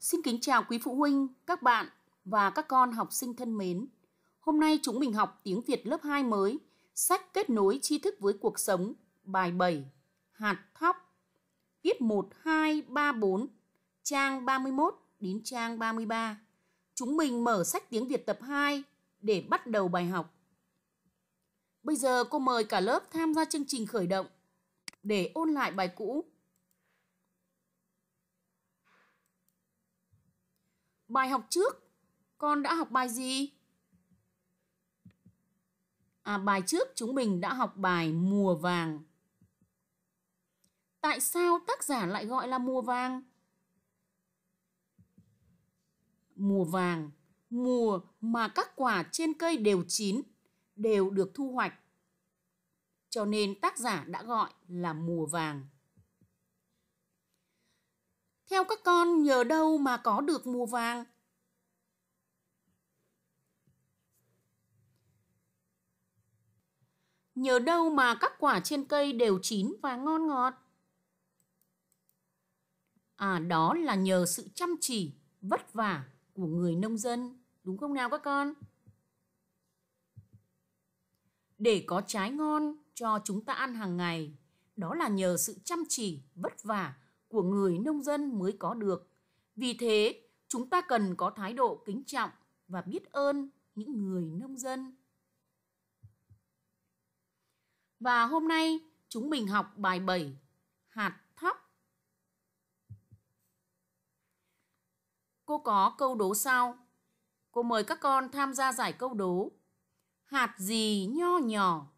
Xin kính chào quý phụ huynh, các bạn và các con học sinh thân mến. Hôm nay chúng mình học tiếng Việt lớp 2 mới, sách kết nối tri thức với cuộc sống, bài 7, hạt thóc. Tiết 1, 2, 3, 4, trang 31 đến trang 33. Chúng mình mở sách tiếng Việt tập 2 để bắt đầu bài học. Bây giờ cô mời cả lớp tham gia chương trình khởi động để ôn lại bài cũ bài học trước. Con đã học bài gì? À, bài trước chúng mình đã học bài mùa vàng. Tại sao tác giả lại gọi là mùa vàng? Mùa vàng, mùa mà các quả trên cây đều chín, đều được thu hoạch. Cho nên tác giả đã gọi là mùa vàng. Theo các con nhờ đâu mà có được mùa vàng? Nhờ đâu mà các quả trên cây đều chín và ngon ngọt? À đó là nhờ sự chăm chỉ, vất vả của người nông dân, đúng không nào các con? Để có trái ngon cho chúng ta ăn hàng ngày, đó là nhờ sự chăm chỉ, vất vả của người nông dân mới có được. Vì thế, chúng ta cần có thái độ kính trọng và biết ơn những người nông dân. Và hôm nay chúng mình học bài 7 Hạt thóc. Cô có câu đố sau. Cô mời các con tham gia giải câu đố. Hạt gì nho nhỏ,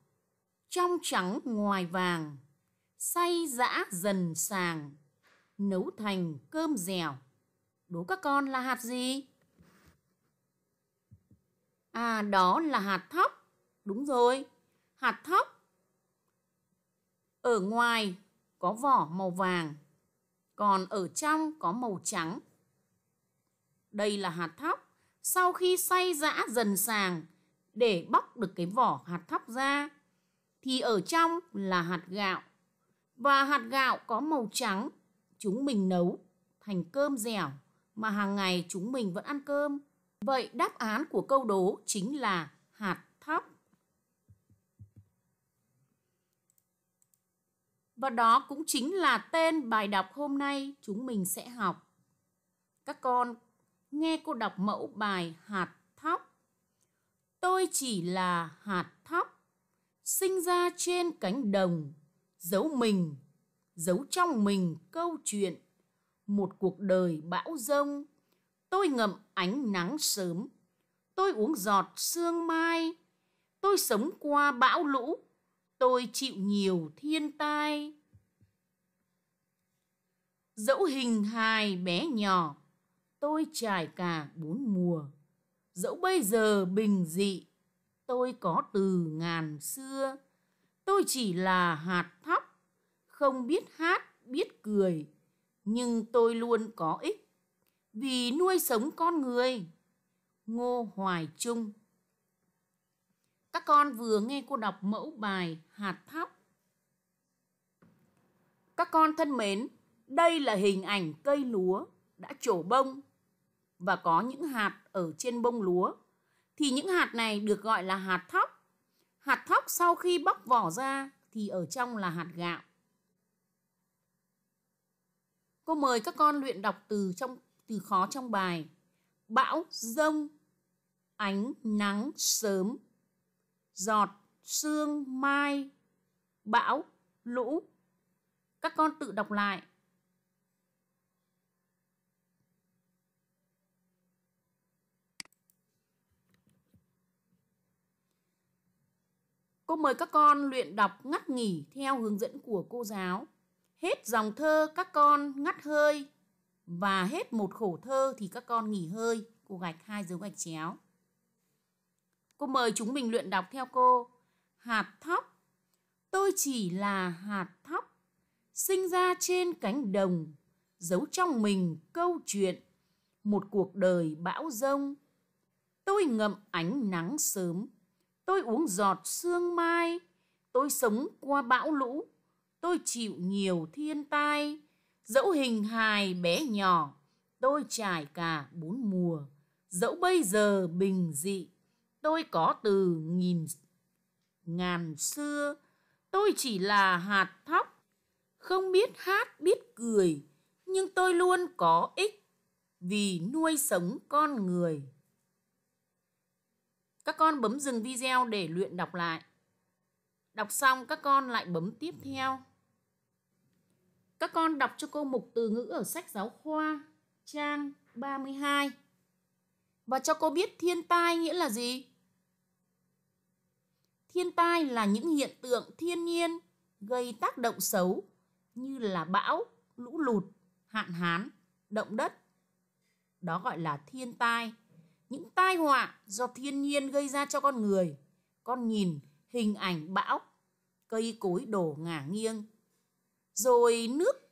trong trắng ngoài vàng, say dã dần sàng, nấu thành cơm dẻo. Đố các con là hạt gì? À đó là hạt thóc. Đúng rồi, hạt thóc. Ở ngoài có vỏ màu vàng, còn ở trong có màu trắng. Đây là hạt thóc, sau khi xay giã dần sàng để bóc được cái vỏ hạt thóc ra thì ở trong là hạt gạo và hạt gạo có màu trắng chúng mình nấu thành cơm dẻo mà hàng ngày chúng mình vẫn ăn cơm. Vậy đáp án của câu đố chính là hạt thóc. Và đó cũng chính là tên bài đọc hôm nay chúng mình sẽ học. Các con nghe cô đọc mẫu bài hạt thóc. Tôi chỉ là hạt thóc, sinh ra trên cánh đồng, giấu mình giấu trong mình câu chuyện một cuộc đời bão rông tôi ngậm ánh nắng sớm tôi uống giọt sương mai tôi sống qua bão lũ tôi chịu nhiều thiên tai dẫu hình hài bé nhỏ tôi trải cả bốn mùa dẫu bây giờ bình dị tôi có từ ngàn xưa tôi chỉ là hạt thóc không biết hát, biết cười, nhưng tôi luôn có ích vì nuôi sống con người. Ngô Hoài Trung Các con vừa nghe cô đọc mẫu bài Hạt Thóc. Các con thân mến, đây là hình ảnh cây lúa đã trổ bông và có những hạt ở trên bông lúa. Thì những hạt này được gọi là hạt thóc. Hạt thóc sau khi bóc vỏ ra thì ở trong là hạt gạo. Cô mời các con luyện đọc từ trong từ khó trong bài. Bão, rông, ánh, nắng, sớm, giọt, sương, mai, bão, lũ. Các con tự đọc lại. Cô mời các con luyện đọc ngắt nghỉ theo hướng dẫn của cô giáo. Hết dòng thơ các con ngắt hơi và hết một khổ thơ thì các con nghỉ hơi, cô gạch hai dấu gạch chéo. Cô mời chúng mình luyện đọc theo cô. Hạt thóc. Tôi chỉ là hạt thóc, sinh ra trên cánh đồng, giấu trong mình câu chuyện, một cuộc đời bão rông. Tôi ngậm ánh nắng sớm, tôi uống giọt sương mai, tôi sống qua bão lũ, tôi chịu nhiều thiên tai dẫu hình hài bé nhỏ tôi trải cả bốn mùa dẫu bây giờ bình dị tôi có từ nghìn ngàn xưa tôi chỉ là hạt thóc không biết hát biết cười nhưng tôi luôn có ích vì nuôi sống con người các con bấm dừng video để luyện đọc lại đọc xong các con lại bấm tiếp theo các con đọc cho cô mục từ ngữ ở sách giáo khoa trang 32 và cho cô biết thiên tai nghĩa là gì. Thiên tai là những hiện tượng thiên nhiên gây tác động xấu như là bão, lũ lụt, hạn hán, động đất. Đó gọi là thiên tai. Những tai họa do thiên nhiên gây ra cho con người. Con nhìn hình ảnh bão, cây cối đổ ngả nghiêng, rồi nước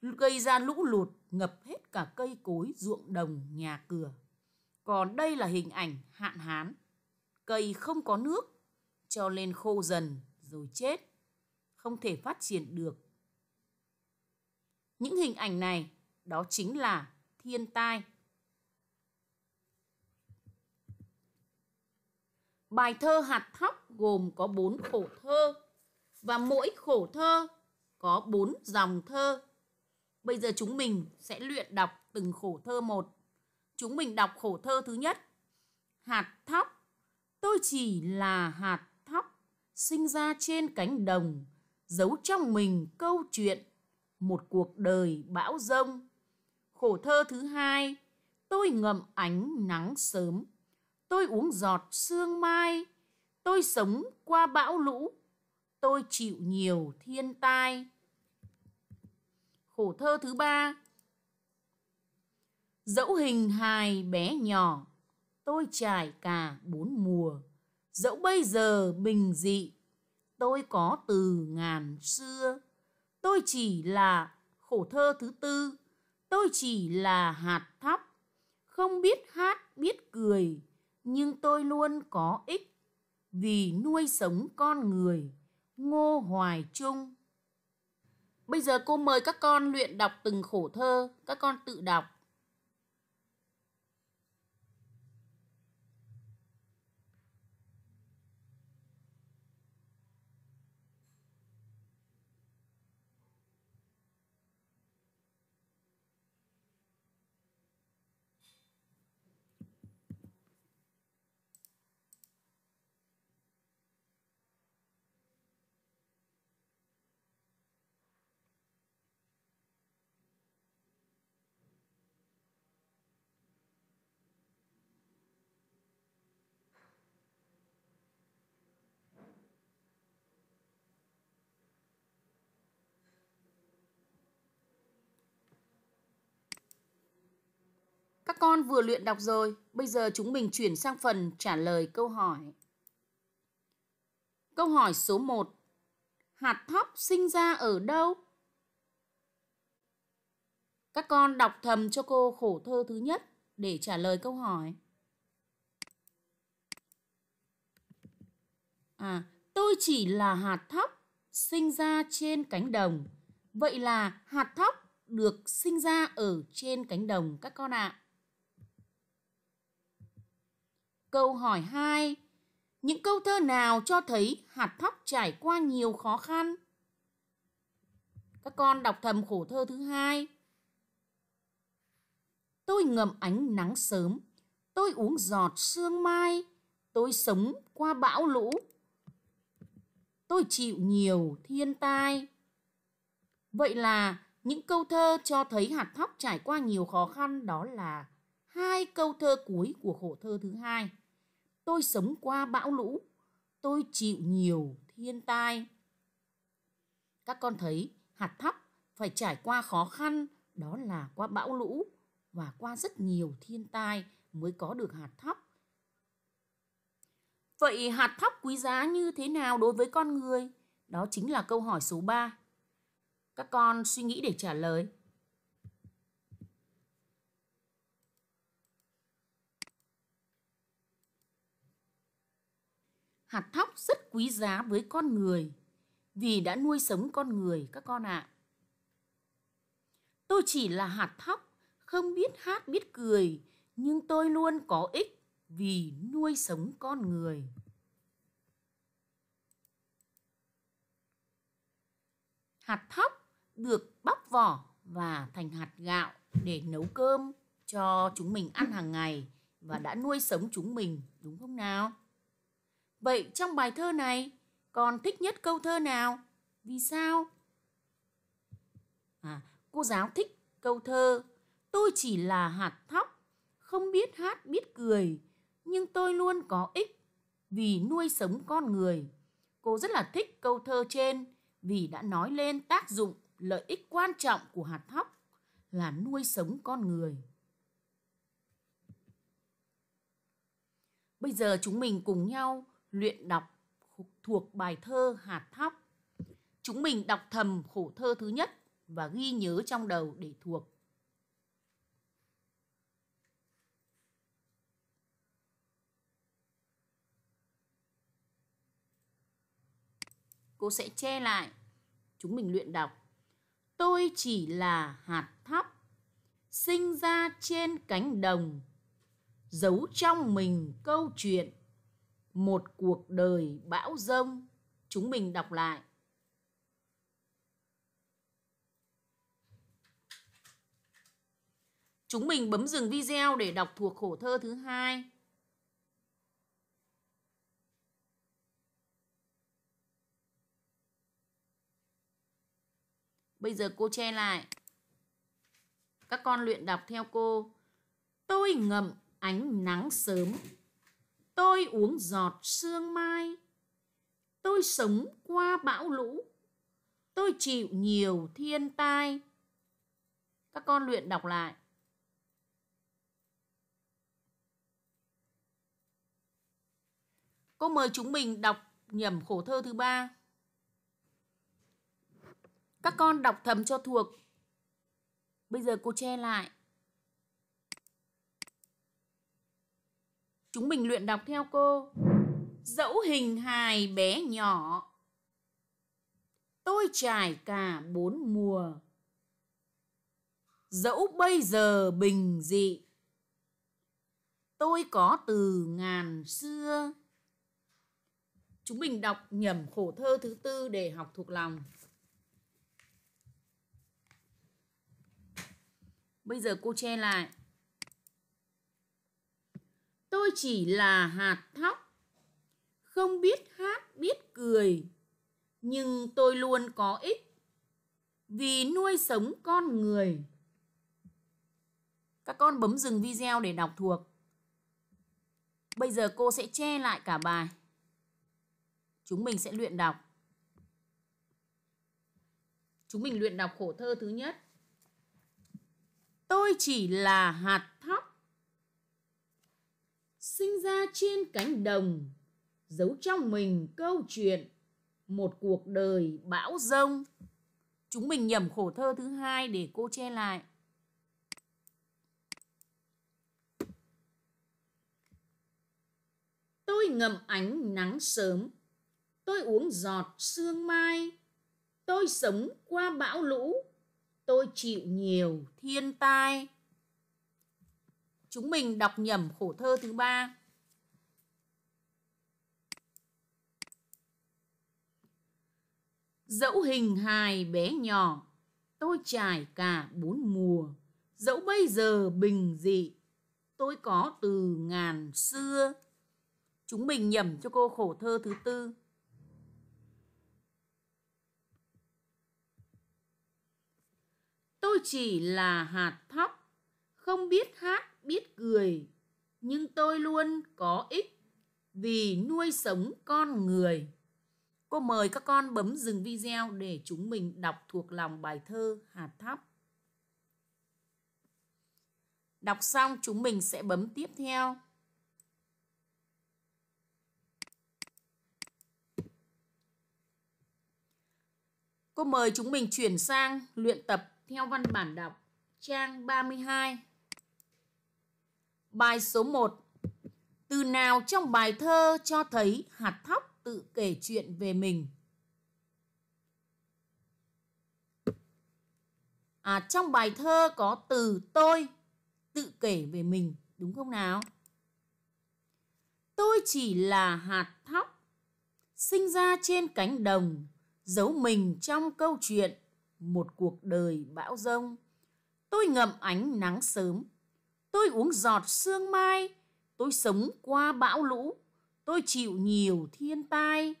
gây ra lũ lụt ngập hết cả cây cối, ruộng đồng, nhà cửa. Còn đây là hình ảnh hạn hán. Cây không có nước, cho lên khô dần rồi chết, không thể phát triển được. Những hình ảnh này đó chính là thiên tai. Bài thơ hạt thóc gồm có bốn khổ thơ và mỗi khổ thơ có 4 dòng thơ. Bây giờ chúng mình sẽ luyện đọc từng khổ thơ một. Chúng mình đọc khổ thơ thứ nhất. Hạt thóc, tôi chỉ là hạt thóc, sinh ra trên cánh đồng, giấu trong mình câu chuyện, một cuộc đời bão rông. Khổ thơ thứ hai, tôi ngậm ánh nắng sớm, tôi uống giọt sương mai, tôi sống qua bão lũ, tôi chịu nhiều thiên tai khổ thơ thứ ba dẫu hình hài bé nhỏ tôi trải cả bốn mùa dẫu bây giờ bình dị tôi có từ ngàn xưa tôi chỉ là khổ thơ thứ tư tôi chỉ là hạt thóc không biết hát biết cười nhưng tôi luôn có ích vì nuôi sống con người Ngô Hoài Trung Bây giờ cô mời các con luyện đọc từng khổ thơ, các con tự đọc. Các con vừa luyện đọc rồi, bây giờ chúng mình chuyển sang phần trả lời câu hỏi. Câu hỏi số 1. Hạt thóc sinh ra ở đâu? Các con đọc thầm cho cô khổ thơ thứ nhất để trả lời câu hỏi. À, tôi chỉ là hạt thóc sinh ra trên cánh đồng. Vậy là hạt thóc được sinh ra ở trên cánh đồng các con ạ. À. Câu hỏi 2. Những câu thơ nào cho thấy hạt thóc trải qua nhiều khó khăn? Các con đọc thầm khổ thơ thứ hai. Tôi ngậm ánh nắng sớm, tôi uống giọt sương mai, tôi sống qua bão lũ. Tôi chịu nhiều thiên tai. Vậy là những câu thơ cho thấy hạt thóc trải qua nhiều khó khăn đó là hai câu thơ cuối của khổ thơ thứ hai tôi sống qua bão lũ tôi chịu nhiều thiên tai các con thấy hạt thóc phải trải qua khó khăn đó là qua bão lũ và qua rất nhiều thiên tai mới có được hạt thóc Vậy hạt thóc quý giá như thế nào đối với con người? Đó chính là câu hỏi số 3. Các con suy nghĩ để trả lời. hạt thóc rất quý giá với con người vì đã nuôi sống con người các con ạ. À. Tôi chỉ là hạt thóc, không biết hát biết cười, nhưng tôi luôn có ích vì nuôi sống con người. Hạt thóc được bóc vỏ và thành hạt gạo để nấu cơm cho chúng mình ăn hàng ngày và đã nuôi sống chúng mình, đúng không nào? Vậy trong bài thơ này, con thích nhất câu thơ nào? Vì sao? À, cô giáo thích câu thơ Tôi chỉ là hạt thóc, không biết hát biết cười, nhưng tôi luôn có ích vì nuôi sống con người. Cô rất là thích câu thơ trên vì đã nói lên tác dụng lợi ích quan trọng của hạt thóc là nuôi sống con người. Bây giờ chúng mình cùng nhau luyện đọc thuộc bài thơ Hạt Thóc. Chúng mình đọc thầm khổ thơ thứ nhất và ghi nhớ trong đầu để thuộc. Cô sẽ che lại. Chúng mình luyện đọc. Tôi chỉ là hạt thóc sinh ra trên cánh đồng giấu trong mình câu chuyện một cuộc đời bão rông chúng mình đọc lại chúng mình bấm dừng video để đọc thuộc khổ thơ thứ hai bây giờ cô che lại các con luyện đọc theo cô tôi ngậm ánh nắng sớm tôi uống giọt sương mai tôi sống qua bão lũ tôi chịu nhiều thiên tai các con luyện đọc lại cô mời chúng mình đọc nhẩm khổ thơ thứ ba các con đọc thầm cho thuộc bây giờ cô che lại Chúng mình luyện đọc theo cô. Dẫu hình hài bé nhỏ. Tôi trải cả bốn mùa. Dẫu bây giờ bình dị. Tôi có từ ngàn xưa. Chúng mình đọc nhầm khổ thơ thứ tư để học thuộc lòng. Bây giờ cô che lại. Tôi chỉ là hạt thóc, không biết hát biết cười, nhưng tôi luôn có ích vì nuôi sống con người. Các con bấm dừng video để đọc thuộc. Bây giờ cô sẽ che lại cả bài. Chúng mình sẽ luyện đọc. Chúng mình luyện đọc khổ thơ thứ nhất. Tôi chỉ là hạt thóc sinh ra trên cánh đồng giấu trong mình câu chuyện một cuộc đời bão rông chúng mình nhầm khổ thơ thứ hai để cô che lại tôi ngậm ánh nắng sớm tôi uống giọt sương mai tôi sống qua bão lũ tôi chịu nhiều thiên tai chúng mình đọc nhầm khổ thơ thứ ba dẫu hình hài bé nhỏ tôi trải cả bốn mùa dẫu bây giờ bình dị tôi có từ ngàn xưa chúng mình nhầm cho cô khổ thơ thứ tư tôi chỉ là hạt thóc không biết hát biết cười nhưng tôi luôn có ích vì nuôi sống con người cô mời các con bấm dừng video để chúng mình đọc thuộc lòng bài thơ hạt thóc đọc xong chúng mình sẽ bấm tiếp theo Cô mời chúng mình chuyển sang luyện tập theo văn bản đọc trang 32 Bài số 1 Từ nào trong bài thơ cho thấy hạt thóc tự kể chuyện về mình? À, trong bài thơ có từ tôi tự kể về mình, đúng không nào? Tôi chỉ là hạt thóc, sinh ra trên cánh đồng, giấu mình trong câu chuyện một cuộc đời bão rông. Tôi ngậm ánh nắng sớm tôi uống giọt sương mai tôi sống qua bão lũ tôi chịu nhiều thiên tai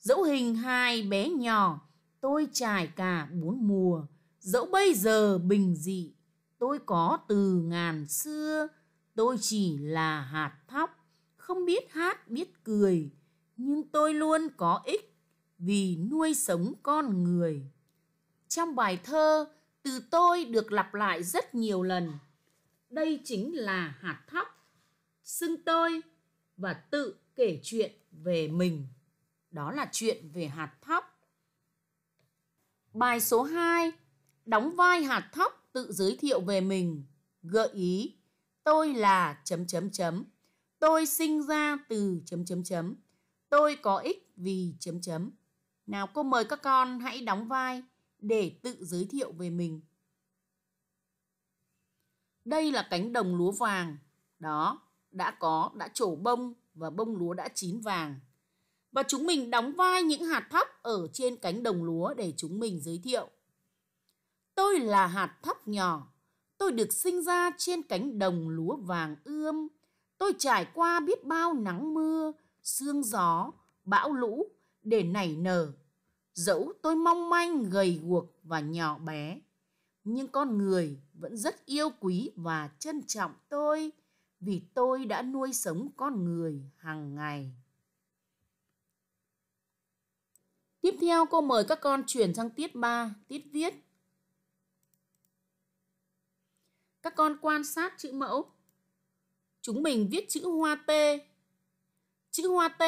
dẫu hình hài bé nhỏ tôi trải cả bốn mùa dẫu bây giờ bình dị tôi có từ ngàn xưa tôi chỉ là hạt thóc không biết hát biết cười nhưng tôi luôn có ích vì nuôi sống con người trong bài thơ từ tôi được lặp lại rất nhiều lần đây chính là hạt thóc xưng tôi và tự kể chuyện về mình đó là chuyện về hạt thóc bài số 2 đóng vai hạt thóc tự giới thiệu về mình gợi ý tôi là chấm chấm chấm tôi sinh ra từ chấm chấm chấm tôi có ích vì chấm chấm nào cô mời các con hãy đóng vai để tự giới thiệu về mình đây là cánh đồng lúa vàng. Đó, đã có, đã trổ bông và bông lúa đã chín vàng. Và chúng mình đóng vai những hạt thóc ở trên cánh đồng lúa để chúng mình giới thiệu. Tôi là hạt thóc nhỏ, tôi được sinh ra trên cánh đồng lúa vàng ươm. Tôi trải qua biết bao nắng mưa, sương gió, bão lũ để nảy nở. Dẫu tôi mong manh, gầy guộc và nhỏ bé, nhưng con người vẫn rất yêu quý và trân trọng tôi vì tôi đã nuôi sống con người hàng ngày. Tiếp theo cô mời các con chuyển sang tiết 3, tiết viết. Các con quan sát chữ mẫu. Chúng mình viết chữ hoa T. Chữ hoa T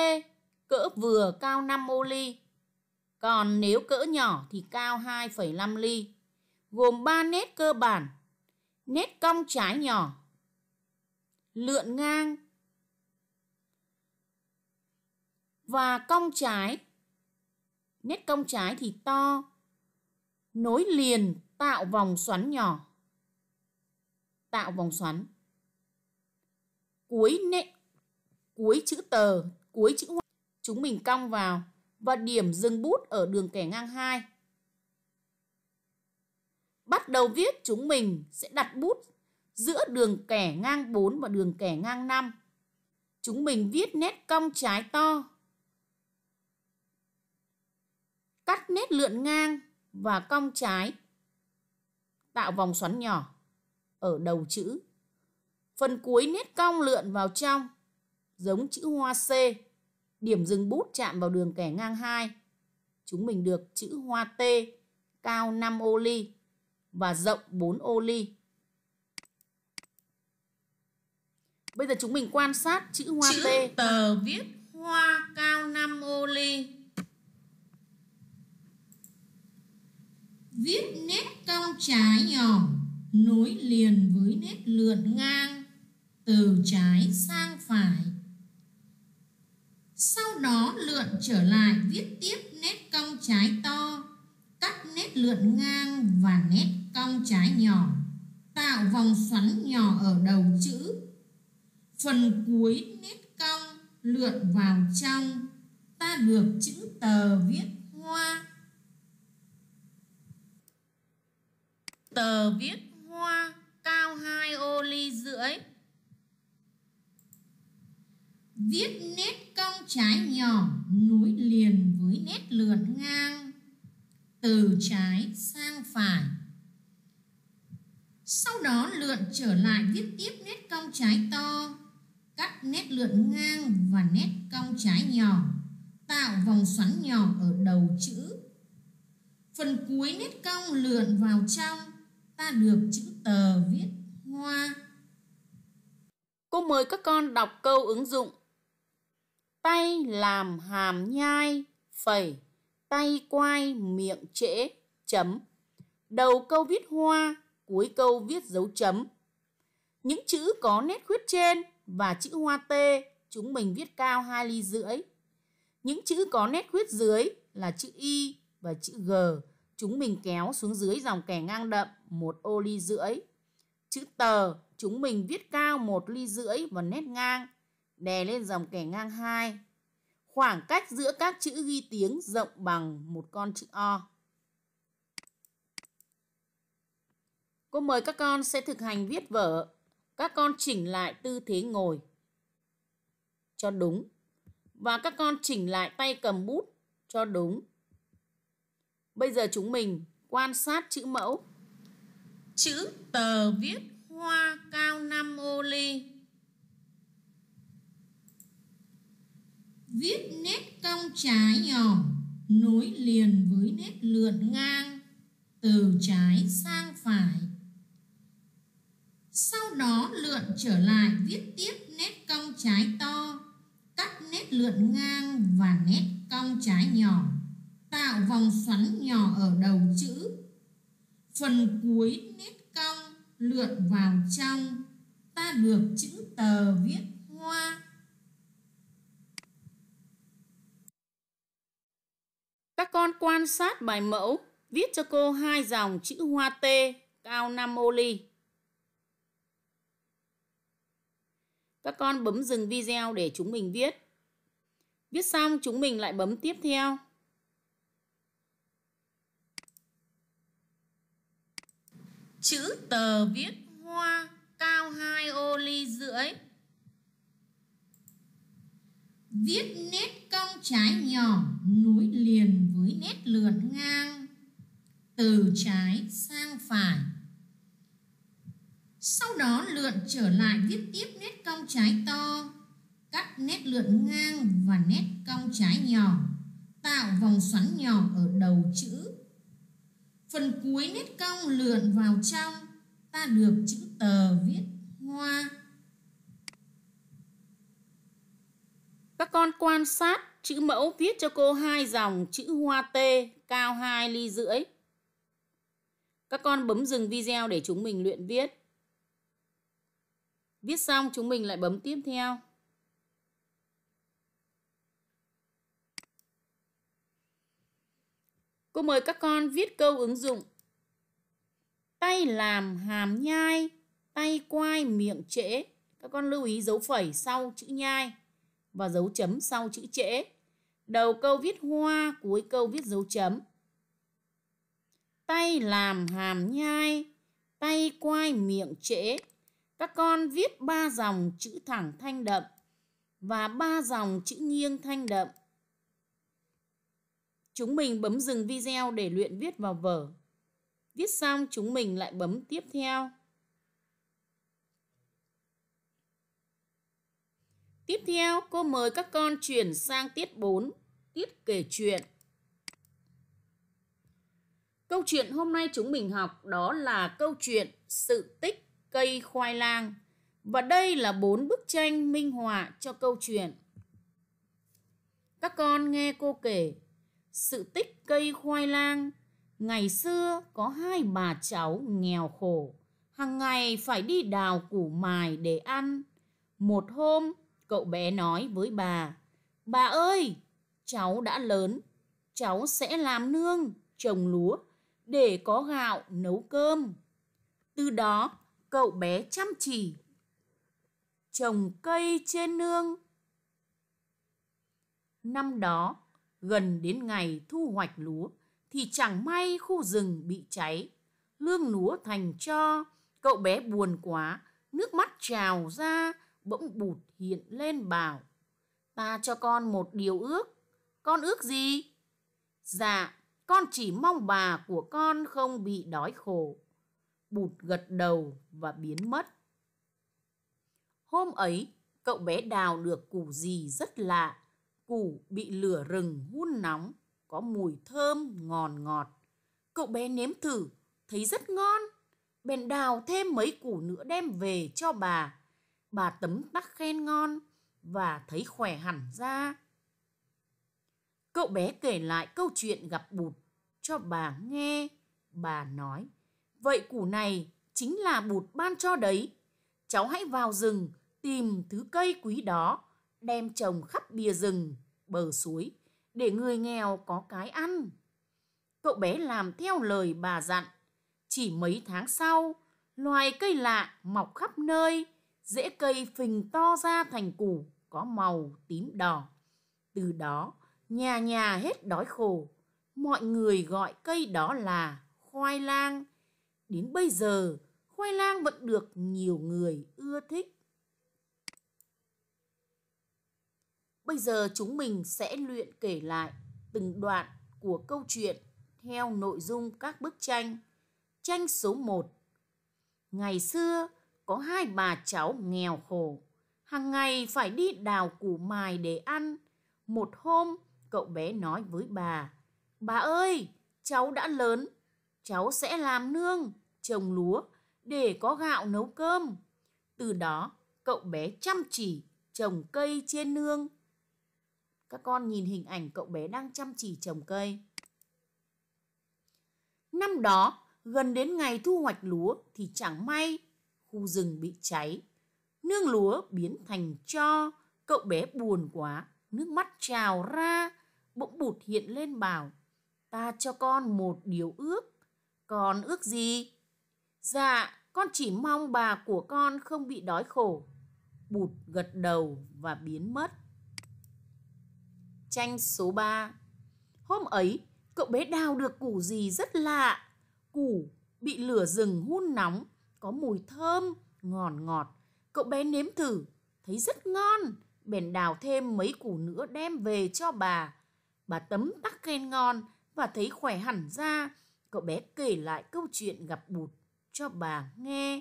cỡ vừa cao 5 ô ly. Còn nếu cỡ nhỏ thì cao 2,5 ly. Gồm 3 nét cơ bản nét cong trái nhỏ lượn ngang và cong trái nét cong trái thì to nối liền tạo vòng xoắn nhỏ tạo vòng xoắn cuối nét cuối chữ tờ cuối chữ chúng mình cong vào và điểm dừng bút ở đường kẻ ngang 2 bắt đầu viết chúng mình sẽ đặt bút giữa đường kẻ ngang 4 và đường kẻ ngang 5. Chúng mình viết nét cong trái to. Cắt nét lượn ngang và cong trái. Tạo vòng xoắn nhỏ ở đầu chữ. Phần cuối nét cong lượn vào trong, giống chữ hoa C. Điểm dừng bút chạm vào đường kẻ ngang 2. Chúng mình được chữ hoa T cao 5 ô ly và rộng 4 ô ly. Bây giờ chúng mình quan sát chữ hoa chữ T. tờ viết hoa cao 5 ô ly. Viết nét cong trái nhỏ nối liền với nét lượn ngang từ trái sang phải. Sau đó lượn trở lại viết tiếp nét cong trái to cắt nét lượn ngang và nét cong trái nhỏ tạo vòng xoắn nhỏ ở đầu chữ phần cuối nét cong lượn vào trong ta được chữ tờ viết hoa tờ viết hoa cao hai ô ly rưỡi viết nét cong trái nhỏ nối liền với nét lượn ngang từ trái sang phải. Sau đó lượn trở lại viết tiếp nét cong trái to, cắt nét lượn ngang và nét cong trái nhỏ, tạo vòng xoắn nhỏ ở đầu chữ. Phần cuối nét cong lượn vào trong, ta được chữ tờ viết hoa. Cô mời các con đọc câu ứng dụng. Tay làm hàm nhai, phẩy tay quai miệng trễ chấm đầu câu viết hoa cuối câu viết dấu chấm những chữ có nét khuyết trên và chữ hoa t chúng mình viết cao hai ly rưỡi những chữ có nét khuyết dưới là chữ y và chữ g chúng mình kéo xuống dưới dòng kẻ ngang đậm một ô ly rưỡi chữ tờ chúng mình viết cao một ly rưỡi và nét ngang đè lên dòng kẻ ngang hai Khoảng cách giữa các chữ ghi tiếng rộng bằng một con chữ O. Cô mời các con sẽ thực hành viết vở. Các con chỉnh lại tư thế ngồi cho đúng và các con chỉnh lại tay cầm bút cho đúng. Bây giờ chúng mình quan sát chữ mẫu. Chữ tờ viết hoa cao năm ô ly viết nét cong trái nhỏ nối liền với nét lượn ngang từ trái sang phải sau đó lượn trở lại viết tiếp nét cong trái to cắt nét lượn ngang và nét cong trái nhỏ tạo vòng xoắn nhỏ ở đầu chữ phần cuối nét cong lượn vào trong ta được chữ tờ viết hoa con quan sát bài mẫu, viết cho cô hai dòng chữ hoa T cao 5 ô ly. Các con bấm dừng video để chúng mình viết. Viết xong chúng mình lại bấm tiếp theo. Chữ tờ viết hoa cao 2 ô ly rưỡi viết nét cong trái nhỏ nối liền với nét lượn ngang từ trái sang phải sau đó lượn trở lại viết tiếp nét cong trái to cắt nét lượn ngang và nét cong trái nhỏ tạo vòng xoắn nhỏ ở đầu chữ phần cuối nét cong lượn vào trong ta được chữ tờ viết hoa Các con quan sát chữ mẫu viết cho cô hai dòng chữ hoa T cao 2 ly rưỡi. Các con bấm dừng video để chúng mình luyện viết. Viết xong chúng mình lại bấm tiếp theo. Cô mời các con viết câu ứng dụng. Tay làm hàm nhai, tay quai miệng trễ. Các con lưu ý dấu phẩy sau chữ nhai và dấu chấm sau chữ trễ. Đầu câu viết hoa, cuối câu viết dấu chấm. Tay làm hàm nhai, tay quai miệng trễ. Các con viết ba dòng chữ thẳng thanh đậm và ba dòng chữ nghiêng thanh đậm. Chúng mình bấm dừng video để luyện viết vào vở. Viết xong chúng mình lại bấm tiếp theo. Tiếp theo, cô mời các con chuyển sang tiết 4, tiết kể chuyện. Câu chuyện hôm nay chúng mình học đó là câu chuyện Sự tích cây khoai lang. Và đây là bốn bức tranh minh họa cho câu chuyện. Các con nghe cô kể Sự tích cây khoai lang Ngày xưa có hai bà cháu nghèo khổ, hàng ngày phải đi đào củ mài để ăn. Một hôm, Cậu bé nói với bà, bà ơi, cháu đã lớn, cháu sẽ làm nương, trồng lúa để có gạo nấu cơm. Từ đó, cậu bé chăm chỉ trồng cây trên nương. Năm đó, gần đến ngày thu hoạch lúa thì chẳng may khu rừng bị cháy, lương lúa thành cho, cậu bé buồn quá, nước mắt trào ra, bỗng bụt hiện lên bảo ta cho con một điều ước con ước gì dạ con chỉ mong bà của con không bị đói khổ bụt gật đầu và biến mất hôm ấy cậu bé đào được củ gì rất lạ củ bị lửa rừng hun nóng có mùi thơm ngòn ngọt cậu bé nếm thử thấy rất ngon bèn đào thêm mấy củ nữa đem về cho bà bà tấm tắc khen ngon và thấy khỏe hẳn ra. Cậu bé kể lại câu chuyện gặp bụt cho bà nghe. Bà nói, vậy củ này chính là bụt ban cho đấy. Cháu hãy vào rừng tìm thứ cây quý đó, đem trồng khắp bìa rừng, bờ suối, để người nghèo có cái ăn. Cậu bé làm theo lời bà dặn. Chỉ mấy tháng sau, loài cây lạ mọc khắp nơi – rễ cây phình to ra thành củ có màu tím đỏ. Từ đó, nhà nhà hết đói khổ. Mọi người gọi cây đó là khoai lang. Đến bây giờ, khoai lang vẫn được nhiều người ưa thích. Bây giờ chúng mình sẽ luyện kể lại từng đoạn của câu chuyện theo nội dung các bức tranh. Tranh số 1 Ngày xưa, có hai bà cháu nghèo khổ, hàng ngày phải đi đào củ mài để ăn. Một hôm, cậu bé nói với bà, Bà ơi, cháu đã lớn, cháu sẽ làm nương, trồng lúa để có gạo nấu cơm. Từ đó, cậu bé chăm chỉ trồng cây trên nương. Các con nhìn hình ảnh cậu bé đang chăm chỉ trồng cây. Năm đó, gần đến ngày thu hoạch lúa thì chẳng may khu rừng bị cháy. Nương lúa biến thành cho, cậu bé buồn quá, nước mắt trào ra, bỗng bụt hiện lên bảo, ta cho con một điều ước. Con ước gì? Dạ, con chỉ mong bà của con không bị đói khổ. Bụt gật đầu và biến mất. Tranh số 3 Hôm ấy, cậu bé đào được củ gì rất lạ. Củ bị lửa rừng hun nóng có mùi thơm, ngọt ngọt. Cậu bé nếm thử, thấy rất ngon, bèn đào thêm mấy củ nữa đem về cho bà. Bà tấm tắc khen ngon và thấy khỏe hẳn ra. Cậu bé kể lại câu chuyện gặp bụt cho bà nghe.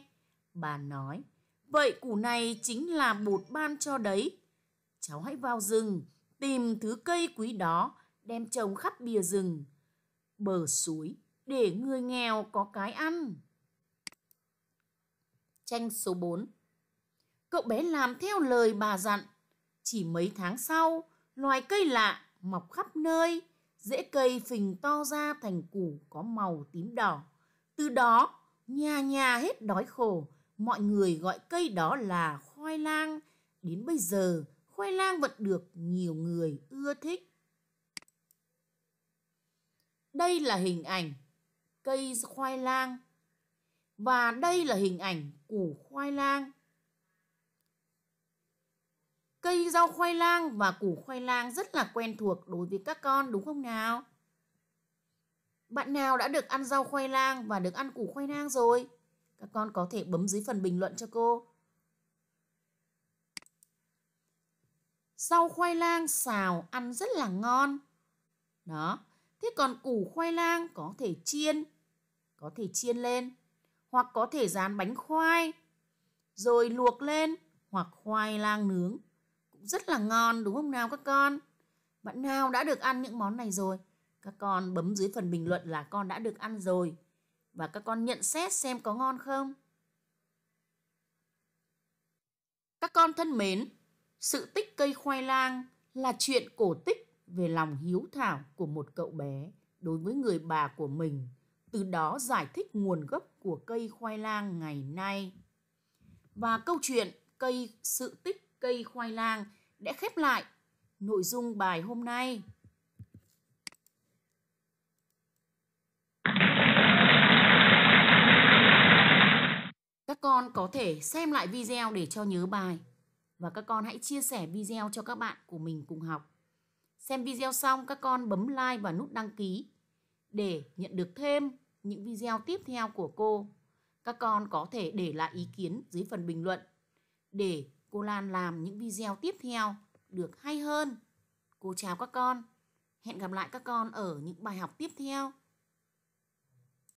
Bà nói, vậy củ này chính là bụt ban cho đấy. Cháu hãy vào rừng, tìm thứ cây quý đó, đem trồng khắp bìa rừng, bờ suối, để người nghèo có cái ăn. Tranh số 4 Cậu bé làm theo lời bà dặn. Chỉ mấy tháng sau, loài cây lạ mọc khắp nơi, dễ cây phình to ra thành củ có màu tím đỏ. Từ đó, nhà nhà hết đói khổ, mọi người gọi cây đó là khoai lang. Đến bây giờ, khoai lang vẫn được nhiều người ưa thích. Đây là hình ảnh cây khoai lang và đây là hình ảnh củ khoai lang. Cây rau khoai lang và củ khoai lang rất là quen thuộc đối với các con đúng không nào? Bạn nào đã được ăn rau khoai lang và được ăn củ khoai lang rồi? Các con có thể bấm dưới phần bình luận cho cô. Rau khoai lang xào ăn rất là ngon. Đó, thế còn củ khoai lang có thể chiên, có thể chiên lên hoặc có thể rán bánh khoai rồi luộc lên hoặc khoai lang nướng cũng rất là ngon đúng không nào các con bạn nào đã được ăn những món này rồi các con bấm dưới phần bình luận là con đã được ăn rồi và các con nhận xét xem có ngon không các con thân mến sự tích cây khoai lang là chuyện cổ tích về lòng hiếu thảo của một cậu bé đối với người bà của mình từ đó giải thích nguồn gốc của cây khoai lang ngày nay. Và câu chuyện cây sự tích cây khoai lang đã khép lại nội dung bài hôm nay. Các con có thể xem lại video để cho nhớ bài và các con hãy chia sẻ video cho các bạn của mình cùng học. Xem video xong các con bấm like và nút đăng ký để nhận được thêm những video tiếp theo của cô. Các con có thể để lại ý kiến dưới phần bình luận để cô Lan làm những video tiếp theo được hay hơn. Cô chào các con. Hẹn gặp lại các con ở những bài học tiếp theo.